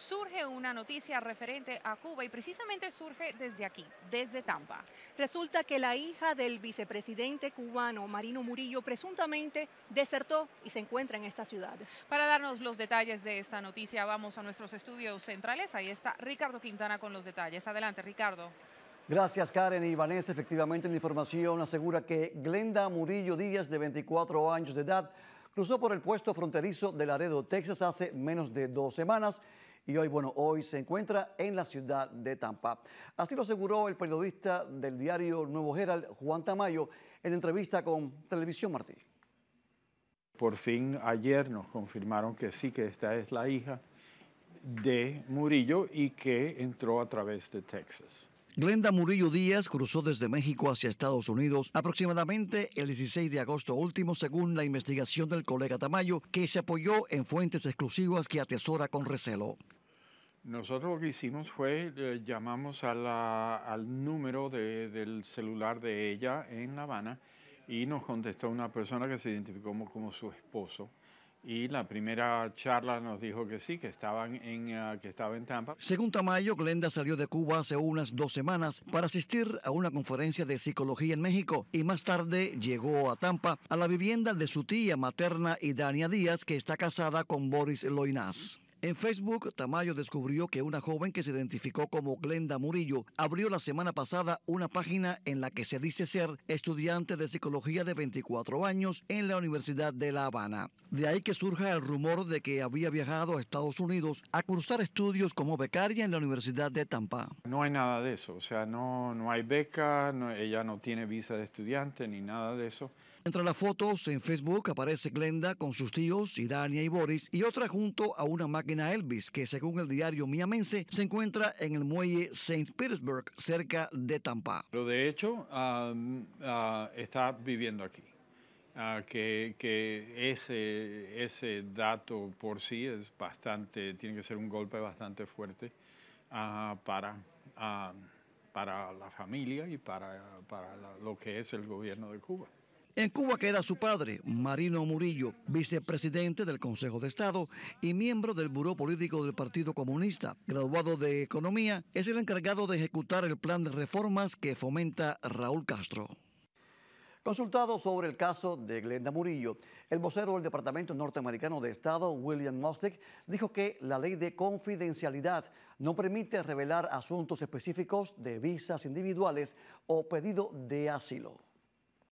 surge una noticia referente a Cuba y precisamente surge desde aquí, desde Tampa. Resulta que la hija del vicepresidente cubano, Marino Murillo, presuntamente desertó y se encuentra en esta ciudad. Para darnos los detalles de esta noticia, vamos a nuestros estudios centrales. Ahí está Ricardo Quintana con los detalles. Adelante, Ricardo. Gracias Karen y Vanessa. Efectivamente, la información asegura que Glenda Murillo Díaz, de 24 años de edad, cruzó por el puesto fronterizo de Laredo, Texas, hace menos de dos semanas y hoy, bueno, hoy se encuentra en la ciudad de Tampa. Así lo aseguró el periodista del diario Nuevo Herald, Juan Tamayo, en entrevista con Televisión Martí. Por fin ayer nos confirmaron que sí, que esta es la hija de Murillo y que entró a través de Texas. Glenda Murillo Díaz cruzó desde México hacia Estados Unidos aproximadamente el 16 de agosto último, según la investigación del colega Tamayo, que se apoyó en fuentes exclusivas que atesora con recelo. Nosotros lo que hicimos fue eh, llamamos al número del celular de ella en La Habana y nos contestó una persona que se identificó como su esposo y la primera charla nos dijo que sí, que estaban en ah, que estaba en Tampa. Según Tamayo, Glenda salió de Cuba hace unas dos semanas para asistir a una conferencia de psicología en México y más tarde llegó a Tampa a la vivienda de su tía materna y Dania Díaz, que está casada con Boris Loinaz. En Facebook, Tamayo descubrió que una joven que se identificó como Glenda Murillo abrió la semana pasada una página en la que se dice ser estudiante de psicología de 24 años en la Universidad de La Habana. De ahí que surja el rumor de que había viajado a Estados Unidos a cursar estudios como becaria en la Universidad de Tampa. No hay nada de eso, o sea, no, no hay beca, ella no tiene visa de estudiante ni nada de eso. Entre las fotos en Facebook aparece Glenda con sus tíos, Irania y Boris, y otra junto a una máquina Elvis que, según el diario Miamense, se encuentra en el muelle St. Petersburg, cerca de Tampa. Pero de hecho, ah, está viviendo aquí. Ah, que, ese, dato por sí es bastante, tiene que ser un golpe bastante fuerte ah, para, para la familia y para, lo que es el gobierno de Cuba. En Cuba queda su padre, Marino Murillo, vicepresidente del Consejo de Estado y miembro del Buró Político del Partido Comunista. Graduado de Economía, es el encargado de ejecutar el plan de reformas que fomenta Raúl Castro. Consultado sobre el caso de Glenda Murillo, el vocero del Departamento Norteamericano de Estado, William Mostek, dijo que la ley de confidencialidad no permite revelar asuntos específicos de visas individuales o pedido de asilo.